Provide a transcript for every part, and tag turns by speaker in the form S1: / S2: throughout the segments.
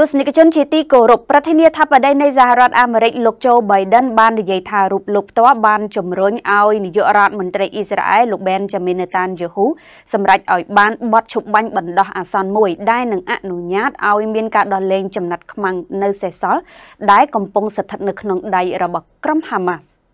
S1: ទស្សនិកជនជាទីគោរពប្រធានាធិបតីនៃសហរដ្ឋអាមេរិកលោកโจ Biden បាននិយាយថារូបលោកផ្ទាល់បានជំរុញឲ្យនាយករដ្ឋមន្ត្រីអ៊ីស្រាអែលលោក Benjamin Netanyahu សម្រេចឲ្យបានបត់ឈប់បាញ់បណ្ដោះអាសន្នមួយដែលនឹងអនុញ្ញាតឲ្យមាន ការដោះលែងចំណាត់ខ្មាំងនៅសេសសល់ដែលកំពុងស្ថិតនៅក្នុងដៃរបស់ក្រុម Hamas ។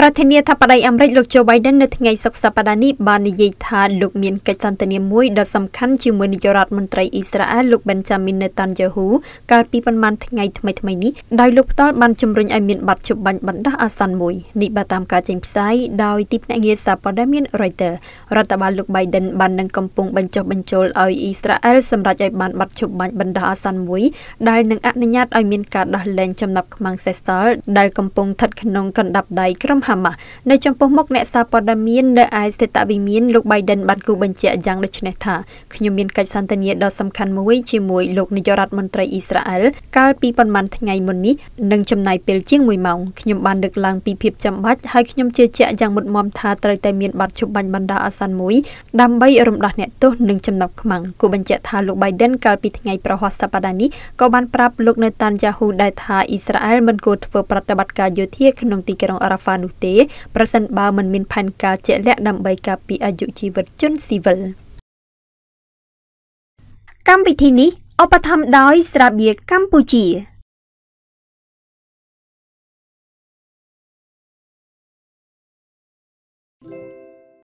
S2: ប្រធានាធិបតីអាមេរិកលោកโจ Biden នៅថ្ងៃសុក្រសប្តាហ៍នេះបាននិយាយថាលោកមានកិច្ចសន្ទនាមួយដ៏សំខាន់ជាមួយនាយករដ្ឋមន្ត្រីអ៊ីស្រាអែលលោក Benjamin Netanyahu កាលពីប៉ុន្មានថ្ងៃថ្មីៗនេះដោយលោកផ្ទាល់បានជំរុញឲ្យមានប័ណ្ណជបាញ់បណ្ដោះអាសន្នមួយនេះបើតាមការចេញផ្សាយដោយទីភ្នាក់ងារសារព័ត៌មាន Reuters រដ្ឋបាលលោក Biden បាននឹងកំពុងបញ្ចុះបញ្ចូលឲ្យអ៊ីស្រាអែលសម្រេចឲ្យបានប័ណ្ណជបាញ់បណ្ដោះអាសន្នមួយដែលនឹងអនុញ្ញាតឲ្យមានការដោះលែងចំណាប់ខ្មាំងសេសសល់ដែលកំពុងស្ថិតក្នុងកណ្ដាប់ដៃក្រុមហាម៉ាស់នៅចំពោះមុខអ្នកសារព័ត៌មាននៅឯស្ថិតវិមានលោក Biden បានគូបញ្ជាក់យ៉ាងដូចនេះថាខ្ញុំមានកិច្ចសន្ទនាដ៏សំខាន់មួយជាមួយលោកនាយករដ្ឋមន្ត្រីអ៊ីស្រាអែលកាលពីប៉ុន្មានថ្ងៃមុននេះនឹងចំណាយពេលជាង1ម៉ោងខ្ញុំបានលើកឡើងពីភាពចាំបាច់ហើយខ្ញុំជឿជាក់យ៉ាងមុតមមថាត្រូវតែមានប័ណ្ណជប់បាញ់បណ្ដោះអាសន្នមួយដើម្បីរំដោះអ្នកទោសនិងចំណាប់ខ្មាំងគូបញ្ជាក់ថាលោក Biden កាលពីថ្ងៃប្រហ័សសប្តាហ៍នេះក៏បានប្រាប់លោកនៅតានយ៉ាហ៊ូដែរថាអ៊ីស្រាអែលមិនគួរធ្វើប្រតិបត្តិការយោធាក្នុងទីក្រុងអារ៉ាហ្វានោះទេប្រសិនបើមិនមានផែនការជាក់លាក់ដើម្បីការពារអាយុជីវិតជនស៊ី
S1: វិលកម្មវិធីនេះឧបត្ថម្ភដោយស្រាបៀរកម្ពុជា